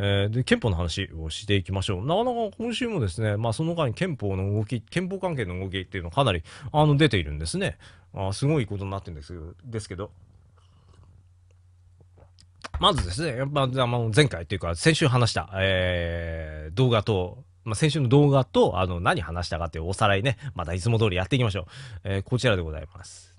えー、で、憲法の話をしていきましょう。なかなか今週もですね、まあその間に憲法の動き、憲法関係の動きっていうのかなり、あの、出ているんですね。あすごいことになってるんですけど、ですけど。まずですね、やっぱ、前回というか、先週話した、えー、動画と、まあ、先週の動画と、あの、何話したかっていうおさらいね、またいつも通りやっていきましょう。えー、こちらでございます。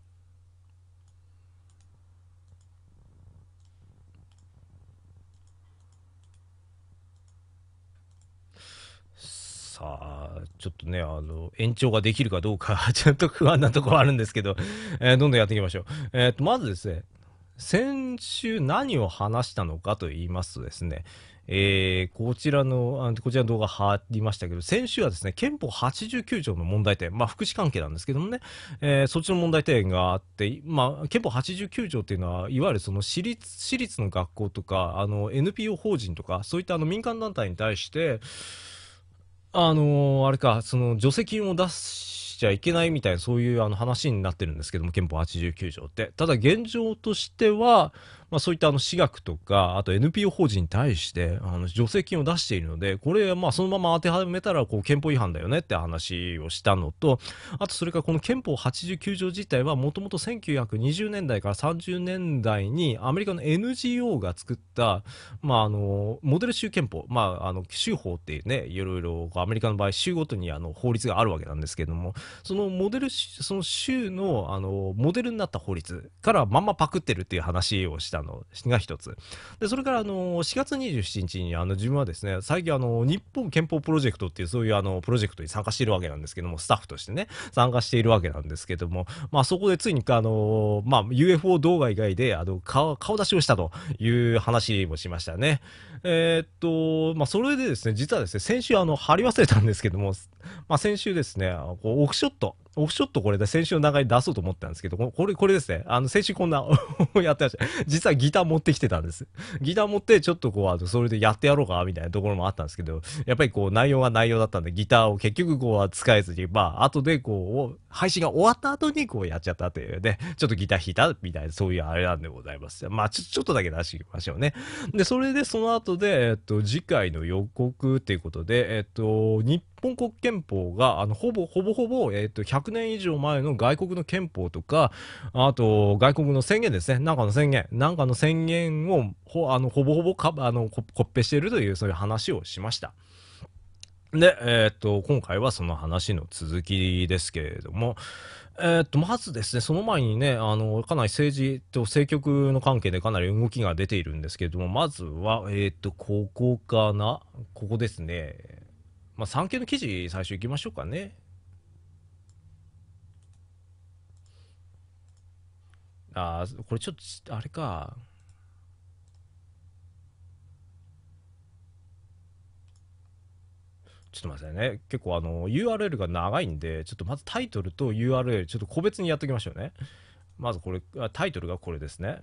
ちょっとね、あの、延長ができるかどうか ちょっと不安なところあるんですけどえー、どんどんやっていきましょう。えー、と、まずですね、先週何を話したのかと言いますとですね、えー、こちらの、こちらの動画貼りましたけど、先週はですね、憲法89条の問題点、まあ福祉関係なんですけどもね、えー、そっちの問題点があって、まあ憲法89条っていうのは、いわゆるその私立、私立の学校とか、あの NPO 法人とか、そういったあの民間団体に対して、あのー、あれか、その除成金を出しちゃいけないみたいな、そういうあの話になってるんですけども、憲法89条って。ただ現状としては、まあ、そういったあの私学とか、あと NPO 法人に対して、あの助成金を出しているので、これ、まあ、そのまま当てはめたら、こう、憲法違反だよねって話をしたのと、あと、それからこの憲法89条自体は、もともと1920年代から30年代に、アメリカの NGO が作った、まあ、あの、モデル州憲法、まあ、あの、州法っていうね、いろいろ、アメリカの場合、州ごとにあの法律があるわけなんですけども、そのモデル、その州の、あの、モデルになった法律からまんまパクってるっていう話をしたたのが一つ。で、それから、あの、4月27日に、あの、自分はですね、最近、あの、日本憲法プロジェクトっていう、そういう、あの、プロジェクトに参加しているわけなんですけども、スタッフとしてね、参加しているわけなんですけども、まあ、そこでついに、あの、まあ、UFO 動画以外で、あの、顔、顔出しをしたという話もしましたね。えー、っと、まあ、それでですね、実はですね、先週、あの、貼り忘れたんですけども、まあ、先週ですね、こう、オフショット、オフショットこれで先週の流れ出そうと思ったんですけど、これ、これですね。あの、先週こんな やってました。実はギター持ってきてたんです。ギター持って、ちょっとこう、あの、それでやってやろうか、みたいなところもあったんですけど、やっぱりこう、内容が内容だったんで、ギターを結局こう、使えずに、まあ、後でこう、配信が終わった後にこう、やっちゃったというね、ちょっとギター弾いた、みたいな、そういうあれなんでございます。まあ、ちょ、ちょっとだけ出していきましょうね。で、それでその後で、えっと、次回の予告っていうことで、えっと、日本国憲法があのほぼほぼほぼ、えー、と100年以上前の外国の憲法とかあと外国の宣言ですねなんかの宣言なんかの宣言をほあのほぼほぼかあのコッペしているというそういう話をしました。で、えっ、ー、と、今回はその話の続きですけれども、えっ、と、まずですね、その前にね、あの、かなり政治と政局の関係でかなり動きが出ているんですけれども、まずは、えっ、と、ここかなここですね。まあ、産経の記事、最初いきましょうかね。ああ、これちょっと、あれか。ちょっと待ってね。結構あの URL が長いんで、ちょっとまずタイトルと URL、ちょっと個別にやっておきましょうね。まずこれ、タイトルがこれですね。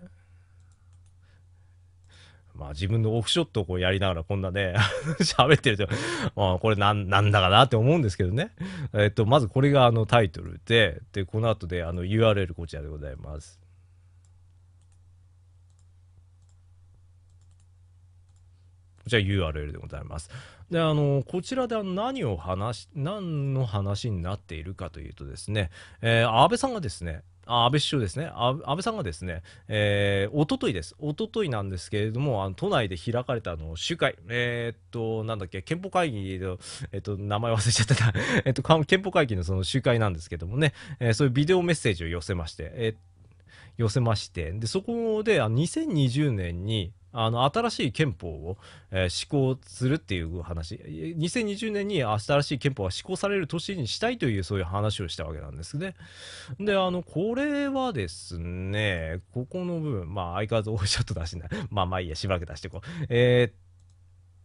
まあ自分のオフショットをこうやりながらこんなね、喋ってると、まあこれなんなんだかなって思うんですけどね。えっと、まずこれがあのタイトルで、で、この後であの URL こちらでございます。こちら URL でございます。であのこちらでは何を話何の話になっているかというとですね、えー、安倍さんがですね安倍首相ですね安倍さんがですね、えー、おとといです、おとといなんですけれども、あの都内で開かれたの集会、えー、っと、なんだっけ、憲法会議の、えー、っと、名前忘れちゃってた えっと、憲法会議のその集会なんですけどもね、えー、そういうビデオメッセージを寄せまして、えー、寄せまして、でそこであ2020年に、あの新しい憲法を、えー、施行するっていう話2020年に新しい憲法が施行される年にしたいというそういう話をしたわけなんですね。であのこれはですねここの部分まあ相変わらずオフショット出しないまあまあいいやしばらく出していこう。えー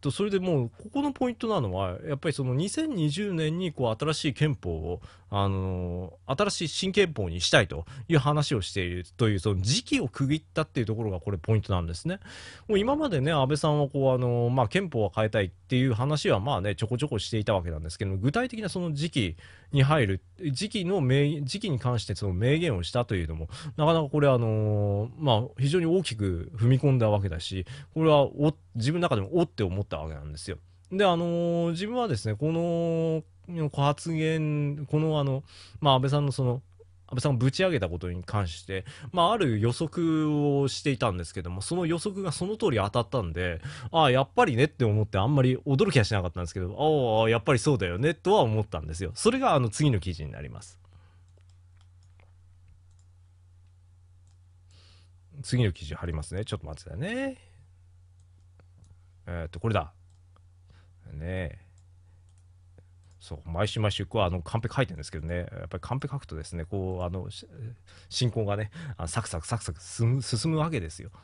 とそれでもうここのポイントなのはやっぱりその2020年にこう新しい憲法を、あの新しい新憲法にしたいという話をしているというその時期を区切ったっていうところがこれポイントなんですね。もう今までね安倍さんはこうあの、まあ、憲法は変えたいっていう話はまあねちょこちょこしていたわけなんですけど具体的なその時期に入る時期の明時期に関してその明言をしたというのもなかなかこれあのまあ非常に大きく踏み込んだわけだしこれはお自分の中でもおって思ったわけなんですよ。であのー、自分はですねこのの発言、このあの、まあ、安倍さんのその、安倍さんがぶち上げたことに関して、まあ、ある予測をしていたんですけども、その予測がその通り当たったんで、ああ、やっぱりねって思って、あんまり驚きはしなかったんですけど、ああ、やっぱりそうだよねとは思ったんですよ。それがあの次の記事になります。次の記事貼りますね。ちょっと待ってたね。えー、っと、これだ。ねえ。そう毎週毎週こうあのカンペ書いてるんですけどねやっぱりカンペ書くとですねこうあの進行がねあサクサクサクサク進む進むわけですよ。こ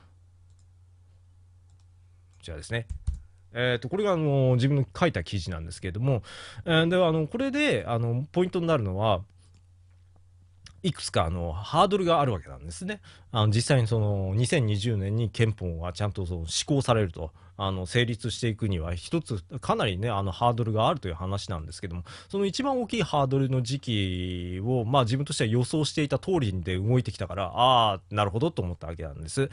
ちらですねえーと、とこれがあの自分の書いた記事なんですけれども、えー、ではあのこれであのポイントになるのはいくつかあのハードルがあるわけなんですね。あの実際にその2020年に憲法がちゃんとその施行されるとあの成立していくには一つかなりねあのハードルがあるという話なんですけどもその一番大きいハードルの時期をまあ自分としては予想していた通りで動いてきたからああなるほどと思ったわけなんです。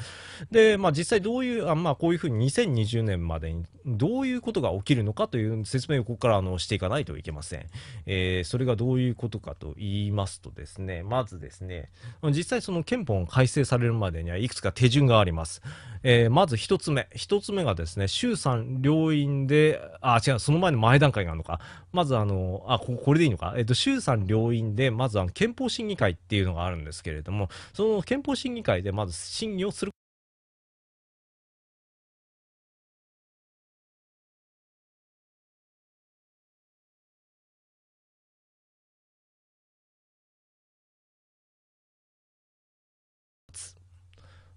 でまあ実際どういうあまあこういうふうに2020年までにどういうことが起きるのかという説明をここからあのしていかないといけません。えー、それがどういうことかと言いますとですねまずですね実際その憲法が改正されるまでにはいくつか手順があります。えー、まず一つ目一つ目がですねですね、衆参両院で、あ、違う、その前の前段階があるのか。まずあの、あ、ここれでいいのか。えっと、衆参両院で、まずあの憲法審議会っていうのがあるんですけれども、その憲法審議会でまず審議をする。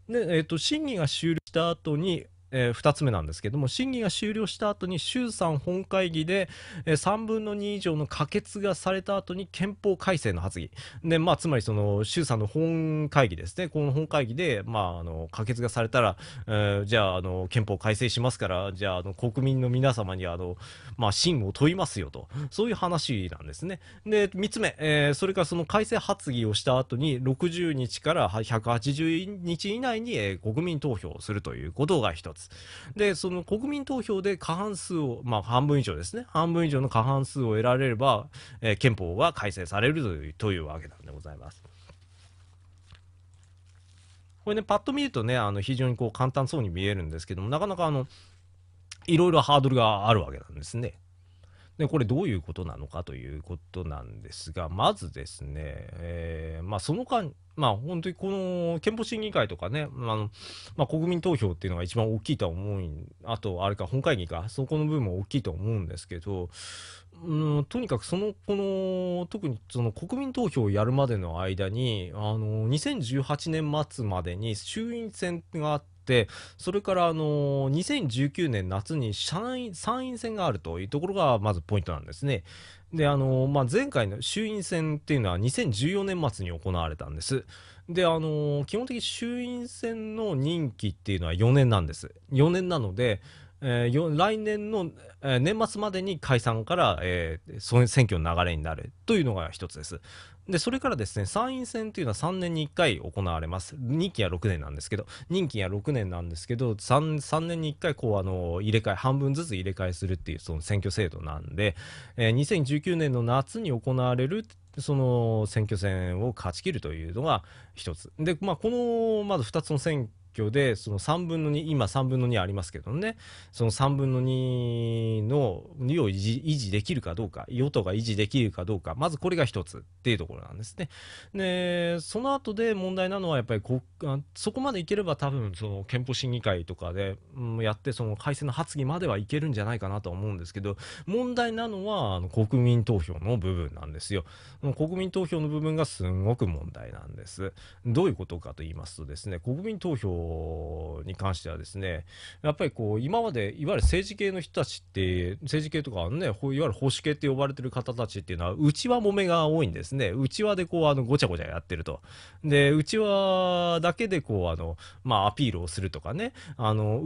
で、えっと、審議が終了した後に、えー、2つ目なんですけども審議が終了した後に衆参本会議で、えー、3分の2以上の可決がされた後に憲法改正の発議で、まあ、つまりその衆参の本会議ですねこの本会議で、まあ、あの可決がされたら、えー、じゃああの憲法改正しますからじゃああの国民の皆様にあの、まあ、真を問いますよとそういう話なんですね。で3つ目、えー、それからその改正発議をした後に60日から180日以内に、えー、国民投票するということが1つ。。で、その国民投票で過半数を、まあ半分以上ですね、半分以上の過半数を得られれば、えー、憲法は改正されるというというわけなんでございます。これね、パッと見るとね、あの非常にこう簡単そうに見えるんですけども、なかなかあの、いろいろハードルがあるわけなんですね。でこれどういうことなのかということなんですがまずですね、えー、まあ、その間、まあ、本当にこの憲法審議会とかねあの、まあ、国民投票っていうのが一番大きいとは思う、あとあれか本会議かそこの部分も大きいと思うんですけど、うん、とにかくそのこの特にその国民投票をやるまでの間にあの2018年末までに衆院選があってて、それからあの2019年夏に参院参院選があるというところがまずポイントなんですね。で、あのまあ、前回の衆院選っていうのは2014年末に行われたんです。で、あの基本的に衆院選の任期っていうのは4年なんです。4年なので、えー、来年の、えー、年末までに解散から、えー、選挙の流れになるというのが一つです。で、それからですね、参院選というのは3年に1回行われます。任期は6年なんですけど、任期は6年なんですけど、3, 3年に1回、こう、あの、入れ替え、半分ずつ入れ替えするっていう、その選挙制度なんで、えー、2019年の夏に行われる、その選挙戦を勝ち切るというのが一つ。で、まあ、この、まず2つの選況でその3分の2今3分の2ありますけどねその3分の2の2を維持維持できるかどうか与党が維持できるかどうかまずこれが1つっていうところなんですね。でその後で問題なのはやっぱりこそこまでいければ多分その憲法審議会とかで、うん、やってその改正の発議まではいけるんじゃないかなと思うんですけど問題なのはあの国民投票の部分なんですよ。国民投票の部分がすごく問題なんです。どういうことかと言いますとですね国民投票に関してはですねやっぱりこう今までいわゆる政治系の人たちって政治系とかねいわゆる保守系って呼ばれてる方たちっていうのはうちわもめが多いんですねうちわでこうあのごちゃごちゃやってるとでうちわだけでこうあのまあアピールをするとかねあの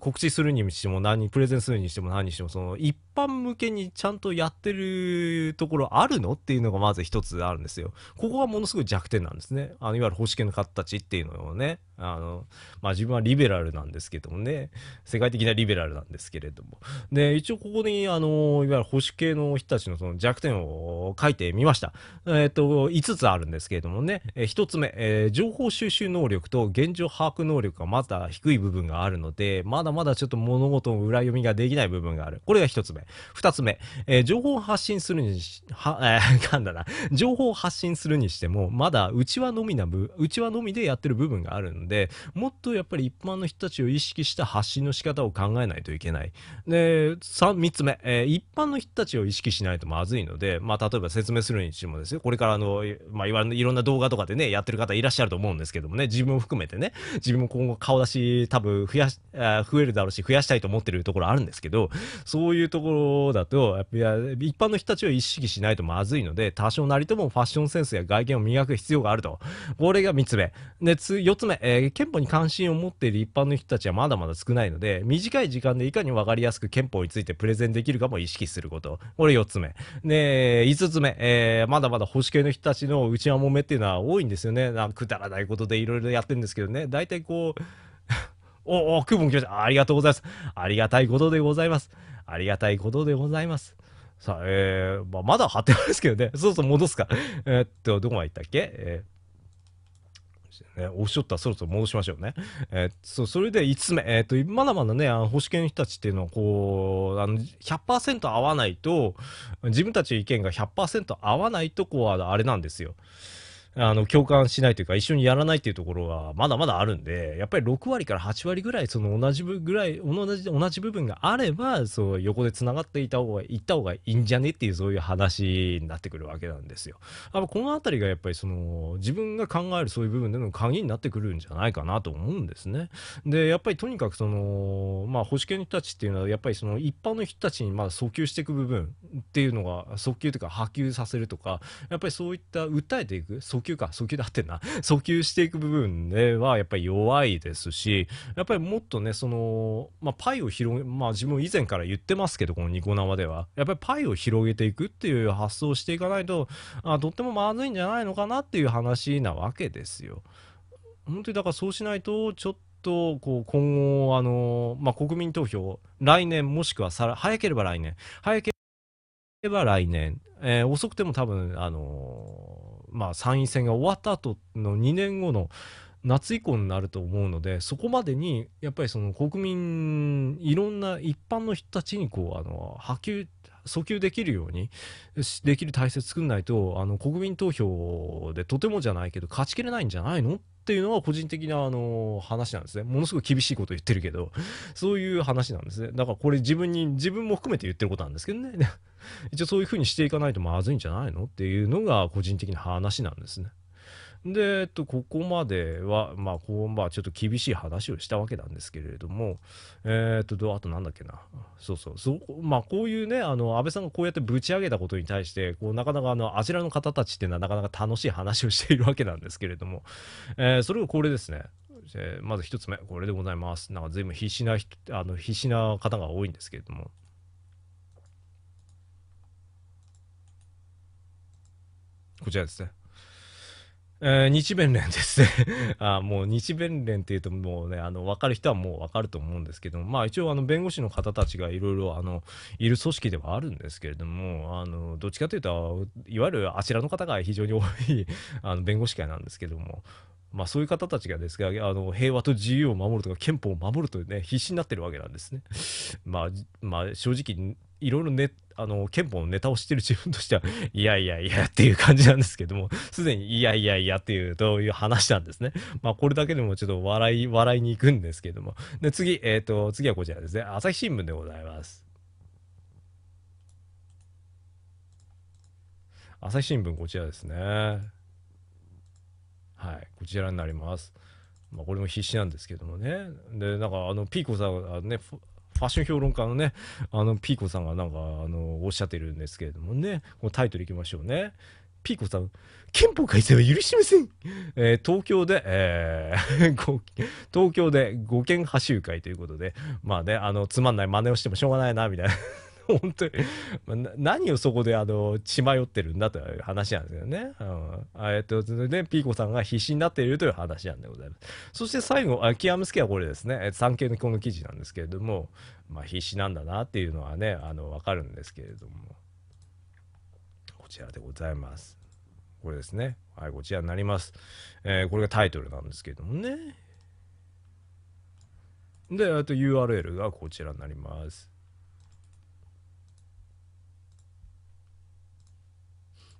告知するにしても何、プレゼンするにしても何にしても、その一般向けにちゃんとやってるところあるのっていうのがまず一つあるんですよ。ここがものすごい弱点なんですね。あの、いわゆる保守系の方たちっていうのをね、あの、まあ、自分はリベラルなんですけどもね、世界的なリベラルなんですけれども。で、一応ここに、あの、いわゆる保守系の人たちのその弱点を書いてみました。えっ、と、5つあるんですけれどもね、えー、1つ目、えー、情報収集能力と現状把握能力がまた低い部分があるので、まだまだちょっと物事の裏読みができない部分がある。これが一つ目。二つ目、えー、情報を発信するにし、は、えー、かんだな。情報を発信するにしても、まだ内輪のみなう内輪のみでやってる部分があるんで、もっとやっぱり一般の人たちを意識した発信の仕方を考えないといけない。で、三、三つ目、えー、一般の人たちを意識しないとまずいので、まあ、例えば説明するにしてもですよ、これからあの、まあ、いわいろんな動画とかでね、やってる方いらっしゃると思うんですけどもね、自分を含めてね、自分も今後顔出し多分増やし、増えるだろうし、増やしたいと思ってるところあるんですけど、そういうところだと、やっぱ一般の人たちを意識しないとまずいので、多少なりともファッションセンスや外見を磨く必要があると。これが3つ目。で、4つ目、えー、憲法に関心を持っている一般の人たちはまだまだ少ないので、短い時間でいかに分かりやすく憲法についてプレゼンできるかも意識すること。これ4つ目。で、5つ目、えー、まだまだ保守系の人たちの内輪もめっていうのは多いんですよね。なんくだらないことでいろいろやってるんですけどね。大体こう、おお、クーポン来ました。ありがとうございます。ありがたいことでございます。ありがたいことでございます。さあ、えー、まあ、まだ貼ってないですけどね。そうそう、戻すか。えー、っと、どこまで行ったっけえーね、おっしょったらそろそろ戻しましょうね。えー、そそれで5つ目、えーと、まだまだね、あの保守系の人たちっていうのはこうあの100%合わないと、自分たちの意見が100%合わないとこうあれなんですよ。あの共感しないというか一緒にやらないというところはまだまだあるんでやっぱり6割から8割ぐらいその同じぐらい同じ同じ部分があればそう横でつながっていた方がいった方がいいんじゃねっていうそういう話になってくるわけなんですよ。あのこの辺りがやっぱりその自分が考えるそういう部分での鍵になってくるんじゃないかなと思うんですね。でやっぱりとにかくそのまあ保守系の人たちっていうのはやっぱりその一般の人たちにまあ訴求していく部分っていうのが訴求というか波及させるとかやっぱりそういった訴えていく訴訴求か、訴求だってんな。訴 求していく部分ではやっぱり弱いですし、やっぱりもっとね、その、まあ、パイを広げ、まあ自分以前から言ってますけど、このニコ生では。やっぱりパイを広げていくっていう発想をしていかないと、あとってもまずいんじゃないのかなっていう話なわけですよ。本当にだからそうしないと、ちょっと、こう今後、あのまあ、国民投票、来年もしくはさら早ければ来年、早ければ来年、えー、遅くても多分、あのまあ、参院選が終わった後の2年後の夏以降になると思うのでそこまでにやっぱりその国民いろんな一般の人たちにこうあの波及訴求できるようにできる体制作んないとあの国民投票でとてもじゃないけど勝ちきれないんじゃないのっっていうのは個人的なあの話なんですね。ものすごい厳しいこと言ってるけど、そういう話なんですね。だからこれ自分に、自分も含めて言ってることなんですけどね。一応そういうふうにしていかないとまずいんじゃないのっていうのが個人的な話なんですね。で、えっと、ここまでは、まあ、こう、まあ、ちょっと厳しい話をしたわけなんですけれども、えー、っと、あとなんだっけな、そうそう、そう、まあ、こういうね、あの、安倍さんがこうやってぶち上げたことに対して、こう、なかなか、あの、あちらの方たちっていうのは、なかなか楽しい話をしているわけなんですけれども、えー、それがこれですね。えー、まず1つ目、これでございます。なんか随分必死な人、あの、必死な方が多いんですけれども。こちらですね。えー、日弁連ですね あもう日弁連っていうともうねあのわかる人はもうわかると思うんですけどまあ一応あの弁護士の方たちがいろいろいる組織ではあるんですけれどもあのどっちかというといわゆるあちらの方が非常に多いあの弁護士会なんですけどもまあ、そういう方たちがですが、あの平和と自由を守るとか憲法を守るというね必死になってるわけなんですね。まあ、まあ、正直いろいろねあの憲法のネタをしてる自分としては いやいやいやっていう感じなんですけどもすでにいやいやいやっていうどういう話なんですね。まあこれだけでもちょっと笑い笑いに行くんですけどもで次えっ、ー、と次はこちらですね朝日新聞でございます。朝日新聞こちらですね。はい、こちらになります。まあ、これも必死なんですけどもね。で、なんか、あの、ピーコさんがね、ファッション評論家のね、あの、ピーコさんがなんか、あの、おっしゃってるんですけれどもね、このタイトルいきましょうね。ピーコさん、憲法改正は許しません、えー、東京で、えー、東京で5件派集会ということで、まあね、あの、つまんない真似をしてもしょうがないな、みたいな 本当に、まあ、何をそこであの血迷ってるんだという話なんですよね、うん、えっとでピーコさんが必死になっているという話なんでございますそして最後あ極めつけはこれですね産経のこの記事なんですけれども、まあ、必死なんだなっていうのはねあの分かるんですけれどもこちらでございますこれですねはいこちらになります、えー、これがタイトルなんですけれどもねであと URL がこちらになります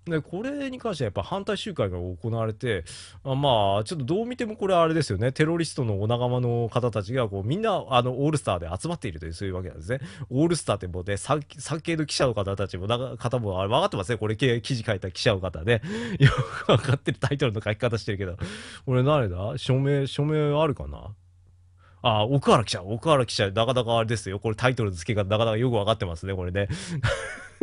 で、これに関してはやっぱ反対集会が行われて、あまあ、ちょっとどう見てもこれあれですよね、テロリストのお仲間の方たちが、こう、みんな、あの、オールスターで集まっているという、そういうわけなんですね。オールスターってもうね、産経の記者の方たちも、な方も、あれ、分かってますね、これ、記事書いた記者の方ね。よく分かってるタイトルの書き方してるけど、俺、誰だ署名、署名あるかなあ、奥原記者、奥原記者、なかなかあれですよ。これタイトル付けがなかなかよく分かってますね、これね。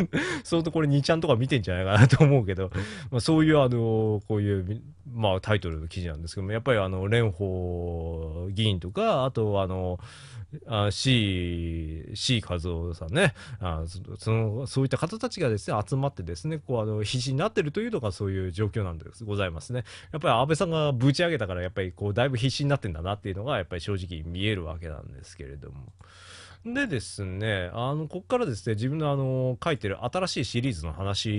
相当これ2ちゃんとか見てんじゃないかなと思うけど、まあ、そういうあのこういう、まあ、タイトルの記事なんですけどもやっぱりあの蓮舫議員とかあとあの C, C 和夫さんねあそのそういった方たちがですね集まってですねこうあの必死になってるというのがそういう状況なんでございますねやっぱり安倍さんがぶち上げたからやっぱりこうだいぶ必死になってんだなっていうのがやっぱり正直見えるわけなんですけれども。でですね、あの、ここからですね、自分のあの、書いてる新しいシリーズの話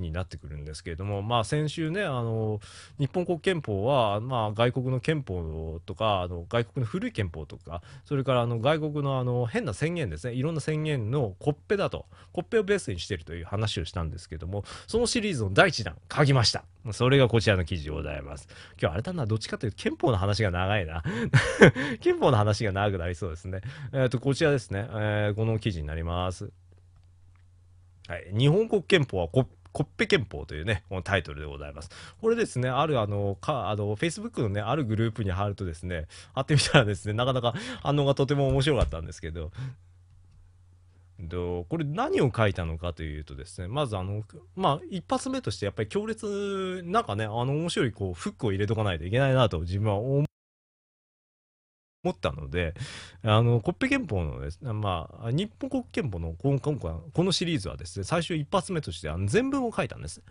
になってくるんですけれども、まあ先週ね、あの、日本国憲法は、まあ外国の憲法とか、あの、外国の古い憲法とか、それからあの、外国のあの、変な宣言ですね、いろんな宣言のコッペだと、コッペをベースにしてるという話をしたんですけども、そのシリーズの第1弾、書きました。それがこちらの記事でございます。今日あれだな、どっちかというと憲法の話が長いな。憲法の話が長くなりそうですね。えっ、ー、と、こちらですね、えー、この記事になります。はい、日本国憲法はコッペ憲法というね、このタイトルでございます。これですね、あるあの、か、あの、Facebook のね、あるグループに貼るとですね、貼ってみたらですね、なかなか反応がとても面白かったんですけど、これ何を書いたのかというとですねまずあのまあ一発目としてやっぱり強烈なんかねあの面白いこうフックを入れとかないといけないなと自分は思ったので、あの、コッペ憲法のですね、まあ、日本国憲法の今回、このシリーズはですね、最初一発目として、あの、全文を書いたんです。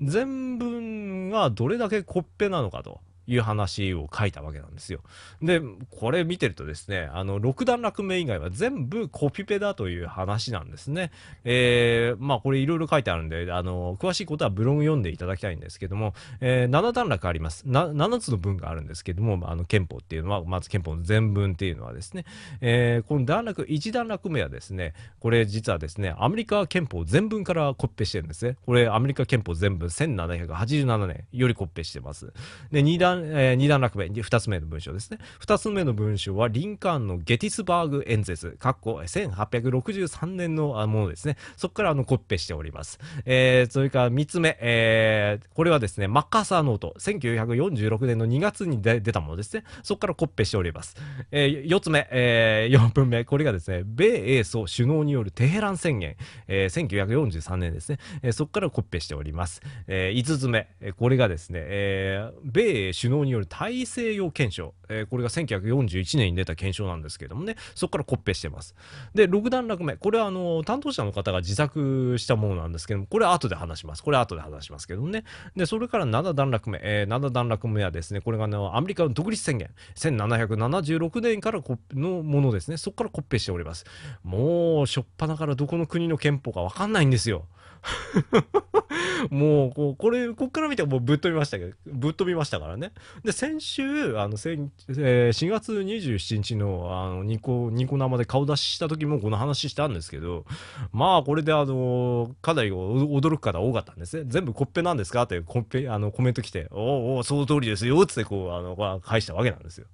全文がどれだけコッペなのかと。いう話を書いたわけなんですよ。で、これ見てるとですね、あの、六段落目以外は全部コピペだという話なんですね。えー、まあこれいろいろ書いてあるんで、あの、詳しいことはブログ読んでいただきたいんですけども、えー、7段落あります。な、7つの文があるんですけども、あの、憲法っていうのは、まず憲法の全文っていうのはですね、えー、この段落、1段落目はですね、これ実はですね、アメリカ憲法全文からコピペしてるんですね。これアメリカ憲法全文1787年よりコピペしてます。で、二段段、えー、2段落目、2つ目の文章ですね。2つ目の文章は、リンカーンのゲティスバーグ演説、かっこ1863年のものですね。そこからあのコッペしております。えー、それから3つ目、えー、これはですね、マッカーサーノート、1946年の2月に出たものですね。そこからコッペしております。えー、4つ目、えー、4分目、これがですね、米英ソ首脳によるテヘラン宣言、えー、1943年ですね。えー、そこからコッペしております。えー、5つ目、これがですね、えー、米英首首脳による大西洋憲章、えー、これが1941年に出た憲章なんですけれどもね、そこからコッペしてます。で、6段落目、これはあの担当者の方が自作したものなんですけども、これは後で話します。これは後で話しますけどもね。で、それから7段落目、えー、7段落目はですね、これが、のアメリカの独立宣言、1776年からのものですね、そこからコッペしております。もう、しょっぱなからどこの国の憲法か分かんないんですよ。もう、こう、これ、こっから見てもうぶっ飛びましたけど、ぶっ飛びましたからね。で、先週、あの、えー、4月27日の、あの、ニコ、ニコ生で顔出しした時もこの話したんですけど、まあ、これで、あの、かなり驚く方多かったんですね。全部コッペなんですかって、コッペ、あの、コメント来て、おうおその通りですよ、つって、こう、あの、返したわけなんですよ。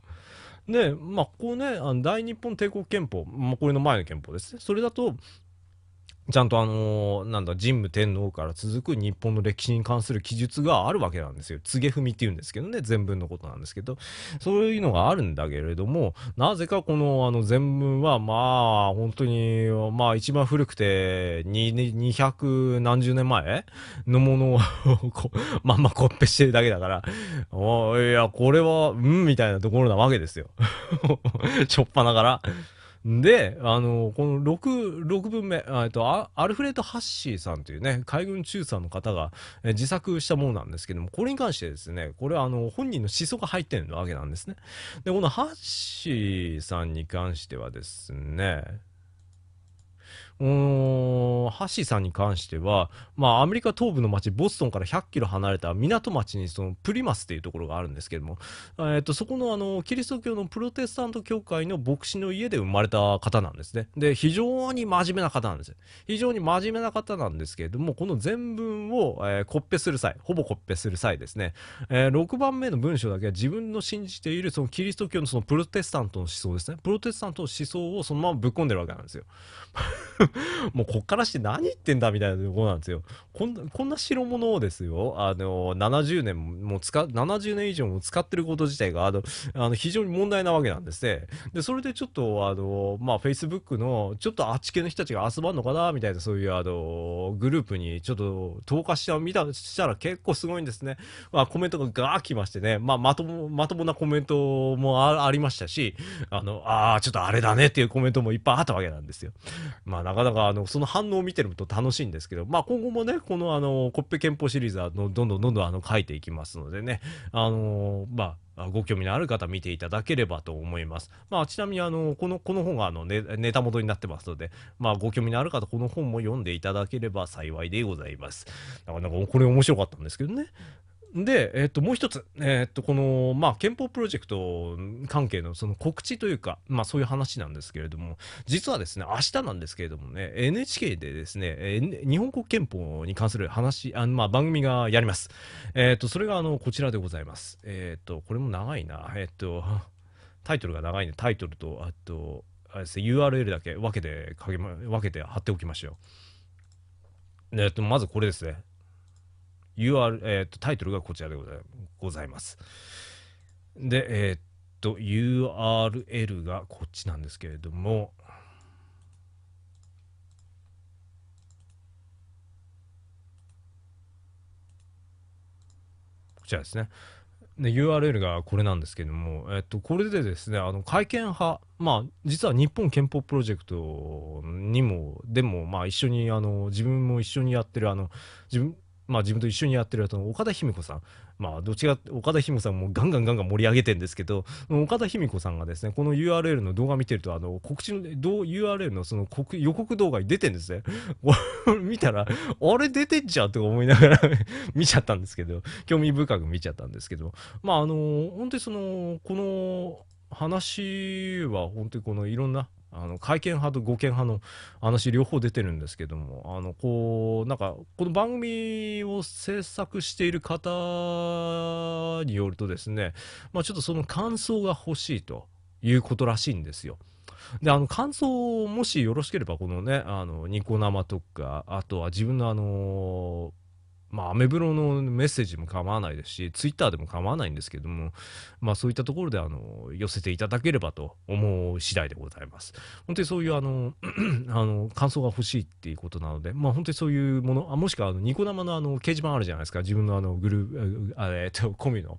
で、まあ、こうね、あの大日本帝国憲法、まあ、これの前の憲法ですね。それだと、ちゃんとあのー、なんだ、神武天皇から続く日本の歴史に関する記述があるわけなんですよ。告げ踏みって言うんですけどね、全文のことなんですけど、そういうのがあるんだけれども、なぜかこのあの全文は、まあ、本当に、まあ一番古くて、二百何十年前のものをまんまコッペしてるだけだから、おいや、これは、うん、みたいなところなわけですよ。しょっぱなから。で、あの、この6、6分目、えっと、アルフレッド・ハッシーさんというね、海軍中佐の方が自作したものなんですけども、これに関してですね、これはあの、本人の思想が入ってるわけなんですね。で、このハッシーさんに関してはですね、うーん、ハッシーさんに関しては、まあ、アメリカ東部の町、ボストンから100キロ離れた港町に、その、プリマスっていうところがあるんですけども、えー、と、そこの、あの、キリスト教のプロテスタント教会の牧師の家で生まれた方なんですね。で、非常に真面目な方なんです。非常に真面目な方なんですけれども、この全文を、えー、コッペする際、ほぼコッペする際ですね、えー、6番目の文章だけは自分の信じている、その、キリスト教のその、プロテスタントの思想ですね。プロテスタントの思想をそのままぶっ込んでるわけなんですよ。もうこっからして何言ってんだみたいなところなんですよ。こんな、こんな代物をですよ、あの、70年も使、70年以上も使ってること自体が、あの、あの非常に問題なわけなんですね。で、それでちょっと、あの、まあ、Facebook の、ちょっとあっち系の人たちが遊ばんのかな、みたいな、そういう、あの、グループに、ちょっと、投下してみた、したら結構すごいんですね。まあ、コメントがガー来ましてね、まあ、まとも、まともなコメントもあありましたし、あの、ああ、ちょっとあれだねっていうコメントもいっぱいあったわけなんですよ。まあ、なかかなかあのその反応を見てると楽しいんですけど、まあ、今後もねこのあのコッペ憲法シリーズはどんどんどんどんあの書いていきますのでねあのまあご興味のある方見ていただければと思います。まあ、ちなみにあのこのこの本があのネネタ元になってますので、まあ、ご興味のある方この本も読んでいただければ幸いでございます。なかなかこれ面白かったんですけどね。で、えっと、もう一つ、えっと、この、まあ、憲法プロジェクト関係のその告知というか、まあ、そういう話なんですけれども、実はですね、明日なんですけれどもね、NHK でですね、え日本国憲法に関する話、あのまあ、番組がやります。えっと、それが、あの、こちらでございます。えっと、これも長いな。えっと、タイトルが長いね。タイトルと、あと、あれですね、URL だけ分けて、ま、分けて貼っておきましょう。えっと、まずこれですね。UR、えー、とタイトルがこちらでございます。で、えー、っと、URL がこっちなんですけれども、こちらですね。で URL がこれなんですけれども、えっと、これでですねあの改憲派、まあ、実は日本憲法プロジェクトにもでも、まあ、一緒にあの自分も一緒にやってるあの自分まあ、自分と一緒にやってるやつの岡田姫子さん、まあ、どっちが岡田姫子さんもガンガンガンガン盛り上げてんですけど岡田姫子さんがですねこの URL の動画見てるとあの告知の URL のその予告動画に出てんですね 見たらあれ出てんじゃんとか思いながら 見ちゃったんですけど興味深く見ちゃったんですけどまああの本当にそのこの話は本当にこのいろんなあの会見派と護憲派の話両方出てるんですけどもあのこうなんかこの番組を制作している方によるとですね、まあ、ちょっとその感想が欲しいということらしいんですよ。であの感想もしよろしければこのねあのニコ生とかあとは自分のあのーまあ、アメブロのメッセージも構わないですし、ツイッターでも構わないんですけども、まあ、そういったところであの寄せていただければと思う次第でございます。本当にそういうあの あの感想が欲しいっていうことなので、まあ、本当にそういうもの、あもしくはあのニコ生のあの掲示板あるじゃないですか、自分のあのグループ、えっと、コミの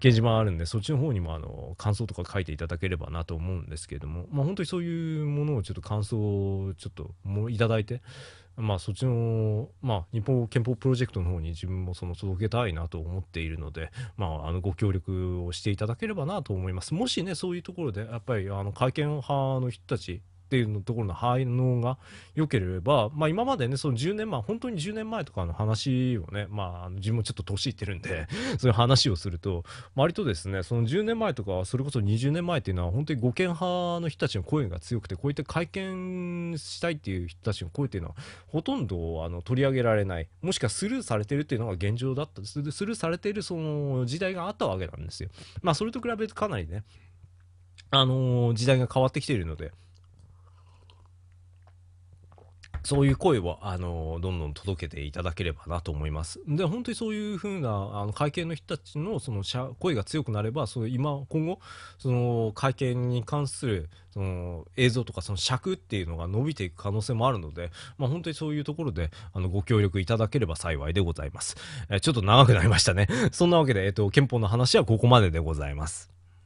掲示板あるんで、そっちの方にもあの感想とか書いていただければなと思うんですけども、まあ、本当にそういうものをちょっと感想をちょっともいただいて、まあ、そっちの、まあ、日本憲法プロジェクトの方に自分もその届けたいなと思っているので、まあ、あのご協力をしていただければなと思います。もしね、そういうところで、やっぱりあの改憲派の人たちっていうのところの反応が良ければ、まあ、今までね、その10年前、本当に10年前とかの話をね、まあ、自分もちょっと年いってるんで そういう話をすると、割とですね、その10年前とか、それこそ20年前っていうのは、本当に護憲派の人たちの声が強くて、こういった会見したいっていう人たちの声っていうのは、ほとんどあの取り上げられない、もしくはスルーされてるっていうのが現状だった、スルーされてるその時代があったわけなんですよ。まあ、それと比べてかなりね、あのー、時代が変わってきているので、そういう声を、あの、どんどん届けていただければなと思います。で、本当にそういうふうな、あの、会見の人たちの、その、声が強くなれば、その、今、今後、その、会見に関する、その、映像とか、その尺っていうのが伸びていく可能性もあるので、まあ、本当にそういうところで、あの、ご協力いただければ幸いでございます。え、ちょっと長くなりましたね。そんなわけで、えっと、憲法の話はここまででございます。